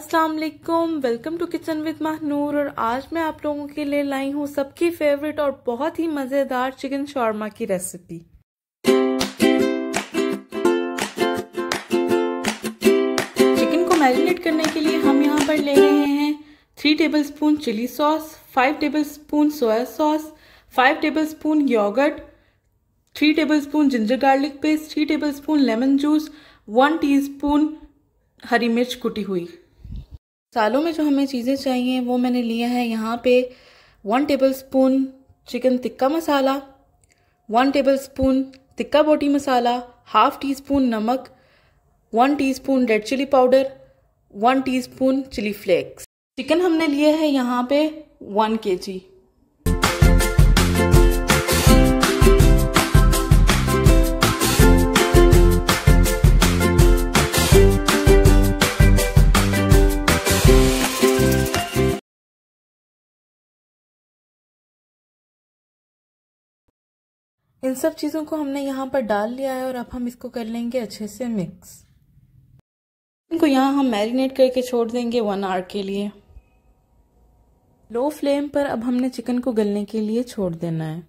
अस्सलाम वालेकुम welcome to kitchen with Mahnoor और आज मैं आप लोगों के लिए लाई हूँ सबकी फेवरेट और बहुत ही मज़ेदार चिकन शौरमा की रेसिपी चिकन को मैरिनेट करने के लिए हम यहाँ पर ले रहे हैं three tablespoon chilli sauce five tablespoon soya sauce five tablespoon yogurt three tablespoon ginger garlic paste three tablespoon lemon juice one teaspoon हरी मिर्च कुटी हुई सालों में जो हमें चीज़ें चाहिए वो मैंने लिया है यहाँ पे one tablespoon chicken tikka masala one tablespoon tikka boti masala half teaspoon नमक one teaspoon red chilli powder one teaspoon chilli flakes chicken हमने लिया है यहाँ पे वन के जी इन सब चीज़ों को हमने यहाँ पर डाल लिया है और अब हम इसको कर लेंगे अच्छे से मिक्स इनको यहाँ हम मैरिनेट करके छोड़ देंगे वन आवर के लिए लो फ्लेम पर अब हमने चिकन को गलने के लिए छोड़ देना है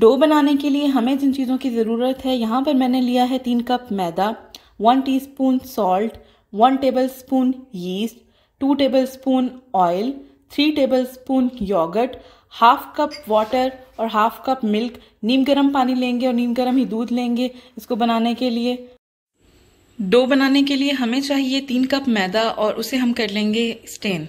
डो बनाने के लिए हमें जिन चीज़ों की ज़रूरत है यहाँ पर मैंने लिया है तीन कप मैदा one teaspoon salt one tablespoon 1 two tablespoon oil three tablespoon yogurt half cup water और हाफ कप मिल्क नीम गर्म पानी लेंगे और नीम गर्म ही दूध लेंगे इसको बनाने के लिए डो बनाने के लिए हमें चाहिए तीन कप मैदा और उसे हम कर लेंगे स्टेन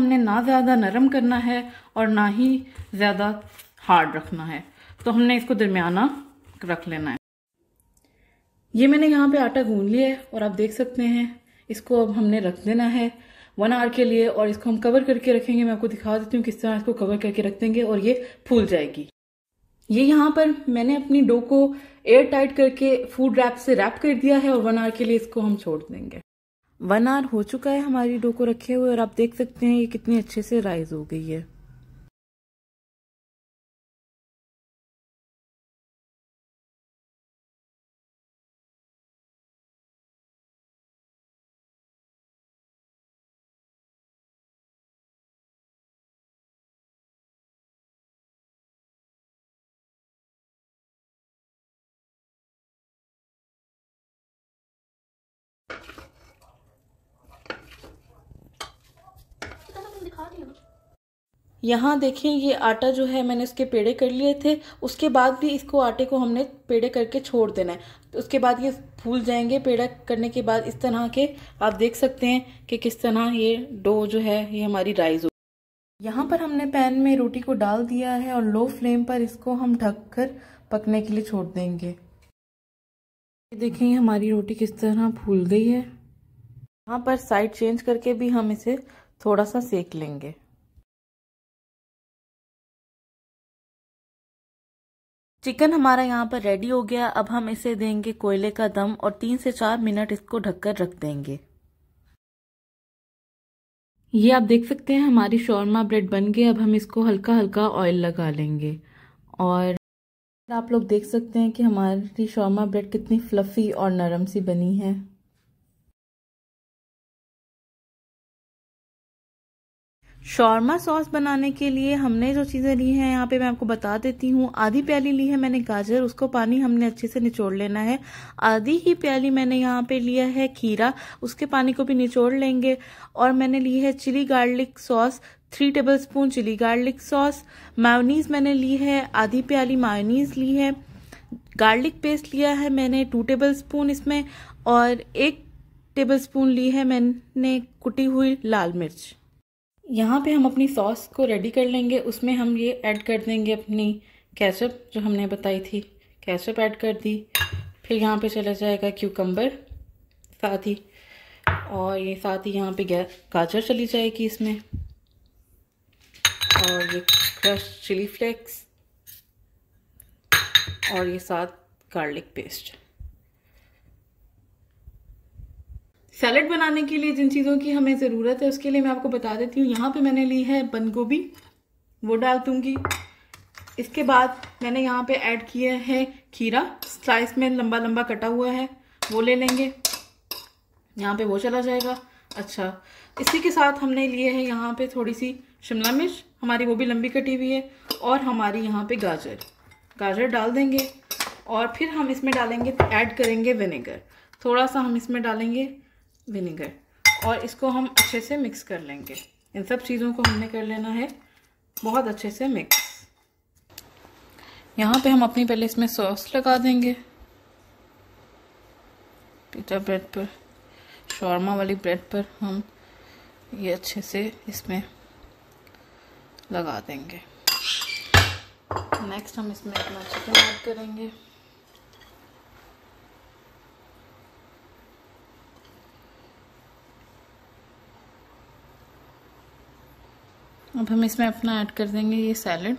हमने ना ज़्यादा नरम करना है और ना ही ज़्यादा हार्ड रखना है तो हमने इसको दरमियाना रख लेना है ये मैंने यहाँ पे आटा गूंद लिया है और आप देख सकते हैं इसको अब हमने रख देना है वन आवर के लिए और इसको हम कवर करके रखेंगे मैं आपको दिखा देती हूँ किस तरह इसको कवर करके रख देंगे और ये फूल जाएगी ये यहाँ पर मैंने अपनी डो को एयर टाइट करके फूड रैप से रैप कर दिया है और वन आवर के लिए इसको हम छोड़ देंगे वन आवर हो चुका है हमारी डो को रखे हुए और आप देख सकते हैं ये कितनी अच्छे से राइज हो गई है खा लिया यहाँ देखें ये आटा जो है मैंने उसके पेड़े कर लिए थे उसके बाद भी इसको आटे को हमने पेड़े करके छोड़ देना है तो उसके बाद ये फूल जाएंगे पेड़ा करने के बाद इस तरह के आप देख सकते हैं कि किस तरह ये डो जो है ये हमारी राइस हो यहाँ पर हमने पैन में रोटी को डाल दिया है और लो फ्लेम पर इसको हम ढक कर पकने के लिए छोड़ देंगे देखें हमारी रोटी किस तरह फूल गई है यहाँ पर साइड चेंज करके भी हम इसे थोड़ा सा सेक लेंगे चिकन हमारा यहाँ पर रेडी हो गया अब हम इसे देंगे कोयले का दम और तीन से चार मिनट इसको ढककर रख देंगे ये आप देख सकते हैं हमारी शोरमा ब्रेड बन गई अब हम इसको हल्का हल्का ऑयल लगा लेंगे और आप लोग देख सकते हैं कि हमारी शोरमा ब्रेड कितनी फ्लफ़ी और नरम सी बनी है शौरमा सॉस बनाने के लिए हमने जो चीज़ें ली हैं यहाँ पे मैं आपको बता देती हूँ आधी प्याली ली है मैंने गाजर उसको पानी हमने अच्छे से निचोड़ लेना है आधी ही प्याली मैंने यहाँ पे लिया है खीरा उसके पानी को भी निचोड़ लेंगे और मैंने ली है chilli garlic sauce three tablespoon chilli garlic sauce mayonnaise मैंने ली है आधी प्याली मायोनीज ली है गार्लिक पेस्ट लिया है मैंने टू टेबल स्पून इसमें और एक टेबल स्पून ली है मैंने कुटी हुई लाल मिर्च यहाँ पे हम अपनी सॉस को रेडी कर लेंगे उसमें हम ये ऐड कर देंगे अपनी कैचअप जो हमने बताई थी कैचअप ऐड कर दी फिर यहाँ पे चला जाएगा क्यूकम्बर साथ ही और ये साथ ही यहाँ पे गाजर चली जाएगी इसमें और ये क्रश चिली फ्लेक्स और ये साथ गार्लिक पेस्ट सैलड बनाने के लिए जिन चीज़ों की हमें ज़रूरत है उसके लिए मैं आपको बता देती हूँ यहाँ पे मैंने ली है बंद गोभी वो डाल दूँगी इसके बाद मैंने यहाँ पे ऐड किया है खीरा स्लाइस में लंबा लंबा कटा हुआ है वो ले लेंगे यहाँ पे वो चला जाएगा अच्छा इसी के साथ हमने लिए है यहाँ पर थोड़ी सी शिमला मिर्च हमारी वो भी लंबी कटी हुई है और हमारी यहाँ पर गाजर गाजर डाल देंगे और फिर हम इसमें डालेंगे ऐड करेंगे विनेगर थोड़ा सा हम इसमें डालेंगे विनेगर और इसको हम अच्छे से मिक्स कर लेंगे इन सब चीज़ों को हमने कर लेना है बहुत अच्छे से मिक्स यहाँ पे हम अपनी पहले इसमें सॉस लगा देंगे पिटा ब्रेड पर शौरमा वाली ब्रेड पर हम ये अच्छे से इसमें लगा देंगे नेक्स्ट हम इसमें अपना चिकन ऐड करेंगे अब हम इसमें अपना ऐड कर देंगे ये सैलड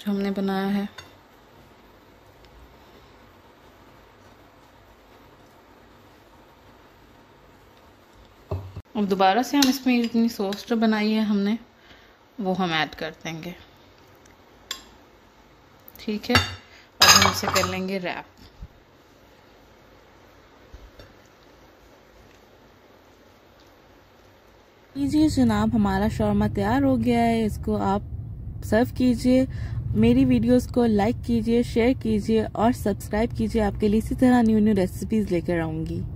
जो हमने बनाया है अब दोबारा से हम इसमें जितनी सॉस जो बनाई है हमने वो हम ऐड कर देंगे ठीक है अब हम इसे कर लेंगे रैप लीजिए जनाब हमारा शौरमा तैयार हो गया है इसको आप सर्व कीजिए मेरी वीडियोस को लाइक कीजिए शेयर कीजिए और सब्सक्राइब कीजिए आपके लिए इसी तरह न्यू न्यू रेसिपीज़ लेकर आऊँगी